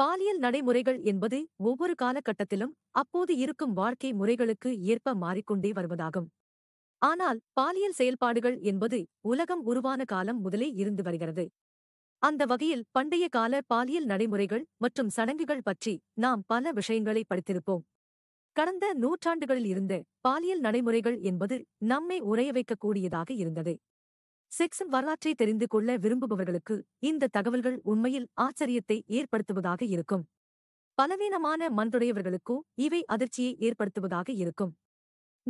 பாலியல் நடைமுறைகள் என்பது ஒவ்வொரு காலகட்டத்திலும் அப்போது இருக்கும் வாழ்க்கை முறைகளுக்கு ஏற்ப மாறிக்கொண்டே வருவதாகும் ஆனால் பாலியல் செயல்பாடுகள் என்பது உலகம் உருவான காலம் முதலே இருந்து வருகிறது அந்த வகையில் பண்டைய கால பாலியல் நடைமுறைகள் மற்றும் சடங்குகள் பற்றி நாம் பல விஷயங்களை படித்திருப்போம் கடந்த நூற்றாண்டுகளில் இருந்த பாலியல் நடைமுறைகள் என்பது நம்மை உரைய வைக்கக்கூடியதாக இருந்தது செக்ஸின் வரலாற்றை தெரிந்து கொள்ள விரும்புபவர்களுக்கு இந்த தகவல்கள் உண்மையில் ஆச்சரியத்தை ஏற்படுத்துவதாக இருக்கும் பலவீனமான மன்றுடையவர்களுக்கோ இவை அதிர்ச்சியை ஏற்படுத்துவதாக இருக்கும்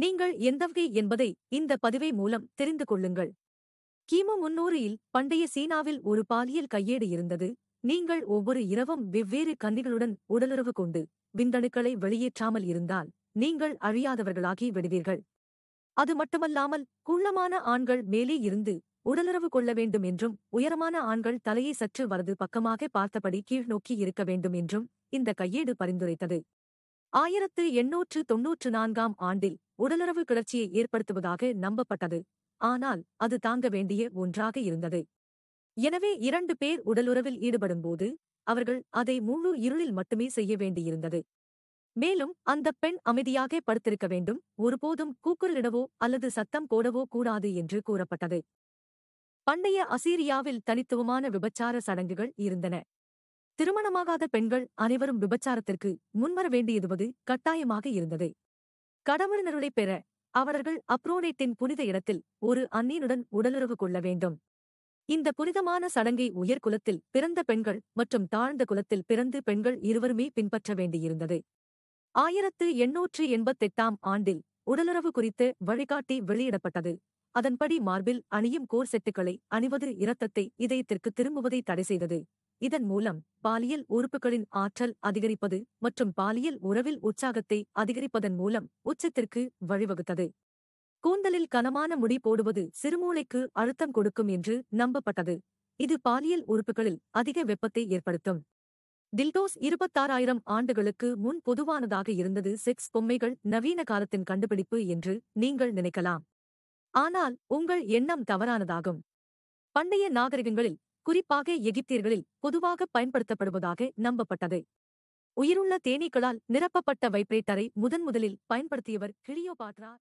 நீங்கள் வகை என்பதை இந்த பதிவை மூலம் தெரிந்து கொள்ளுங்கள் கிமு முன்னூறில் பண்டைய சீனாவில் ஒரு பாலியல் கையேடு இருந்தது நீங்கள் ஒவ்வொரு இரவும் வெவ்வேறு கன்னிகளுடன் உடலுறவு கொண்டு விந்தணுக்களை வெளியேற்றாமல் இருந்தால் நீங்கள் அழியாதவர்களாகி விடுவீர்கள் அது மட்டுமல்லாமல் குள்ளமான ஆண்கள் மேலே இருந்து உடலுறவு கொள்ள வேண்டும் என்றும் உயரமான ஆண்கள் தலையை சற்று வரது பக்கமாக பார்த்தபடி கீழ்நோக்கி இருக்க வேண்டும் என்றும் இந்த கையேடு பரிந்துரைத்தது ஆயிரத்து எண்ணூற்று தொன்னூற்று நான்காம் ஆண்டில் உடலுறவு கிளர்ச்சியை ஏற்படுத்துவதாக நம்பப்பட்டது ஆனால் அது தாங்க வேண்டிய ஒன்றாக இருந்தது எனவே இரண்டு பேர் உடலுறவில் ஈடுபடும்போது அவர்கள் அதை முழு இருளில் மட்டுமே செய்ய வேண்டியிருந்தது மேலும் அந்த பெண் அமைதியாக படுத்திருக்க வேண்டும் ஒருபோதும் கூக்குரலிடவோ அல்லது சத்தம் போடவோ கூடாது என்று கூறப்பட்டது பண்டைய அசீரியாவில் தனித்துவமான விபச்சார சடங்குகள் இருந்தன திருமணமாகாத பெண்கள் அனைவரும் விபச்சாரத்திற்கு முன்வர வேண்டியதுவது கட்டாயமாக இருந்தது கடவுளினருளை பெற அவர்கள் அப்ரோனேட்டின் புனித இடத்தில் ஒரு அந்நியனுடன் உடலுறவு கொள்ள வேண்டும் இந்த புனிதமான சடங்கை உயர்குலத்தில் பிறந்த பெண்கள் மற்றும் தாழ்ந்த குலத்தில் பிறந்து பெண்கள் இருவருமே பின்பற்ற வேண்டியிருந்தது ஆயிரத்து எண்ணூற்று எண்பத்தெட்டாம் ஆண்டில் உடலுறவு குறித்து வழிகாட்டி வெளியிடப்பட்டது அதன்படி மார்பில் அணியும் கோர்செட்டுகளை அணிவது இரத்தத்தை இதயத்திற்கு திரும்புவதை தடை செய்தது இதன் மூலம் பாலியல் உறுப்புகளின் ஆற்றல் அதிகரிப்பது மற்றும் பாலியல் உறவில் உற்சாகத்தை அதிகரிப்பதன் மூலம் உச்சத்திற்கு வழிவகுத்தது கூந்தலில் கனமான முடி போடுவது சிறுமூளைக்கு அழுத்தம் கொடுக்கும் என்று நம்பப்பட்டது இது பாலியல் உறுப்புகளில் அதிக வெப்பத்தை ஏற்படுத்தும் டில்டோஸ் இருபத்தாறாயிரம் ஆண்டுகளுக்கு முன் பொதுவானதாக இருந்தது செக்ஸ் பொம்மைகள் நவீன காலத்தின் கண்டுபிடிப்பு என்று நீங்கள் நினைக்கலாம் ஆனால் உங்கள் எண்ணம் தவறானதாகும் பண்டைய நாகரிகங்களில் குறிப்பாக எகிப்தியர்களில் பொதுவாக பயன்படுத்தப்படுவதாக நம்பப்பட்டது உயிருள்ள தேனீக்களால் நிரப்பப்பட்ட வைப்ரேட்டரை முதன்முதலில் பயன்படுத்தியவர் கிளியோபாட்ரா